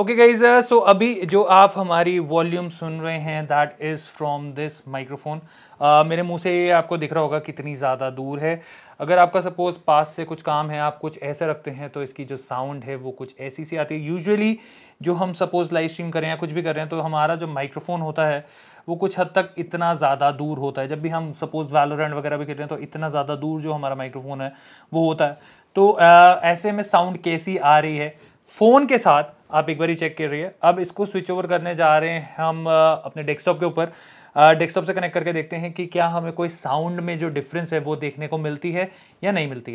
okay guys so अभी जो आप हमारी वॉल्यूम सुन रहे हैं that is from this microphone मेरे मुंह से आपको दिख रहा होगा कितनी ज़्यादा दूर है अगर आपका सपोज पास से कुछ काम है आप कुछ ऐसे रखते हैं तो इसकी जो साउंड है वो कुछ ऐसी सी आती है यूजुअली जो हम सपोज लाइव स्ट्रीम करें या कुछ भी कर रहे हैं तो हमारा जो माइक्रोफोन होता है वो कुछ हद तक इतना ज़्यादा दूर होता है जब भी हम सपोज वैलोरेंट वगैरह भी खेलते हैं तो इतना ज़्यादा दूर जो हमारा माइक्रोफोन है वो होता है तो uh, ऐसे में साउंड कैसी आ रही है फ़ोन के साथ आप एक बार चेक कर है अब इसको स्विच ओवर करने जा रहे हैं हम अपने डेस्कटॉप के ऊपर डेस्कटॉप से कनेक्ट करके देखते हैं कि क्या हमें कोई साउंड में जो डिफरेंस है वो देखने को मिलती है या नहीं मिलती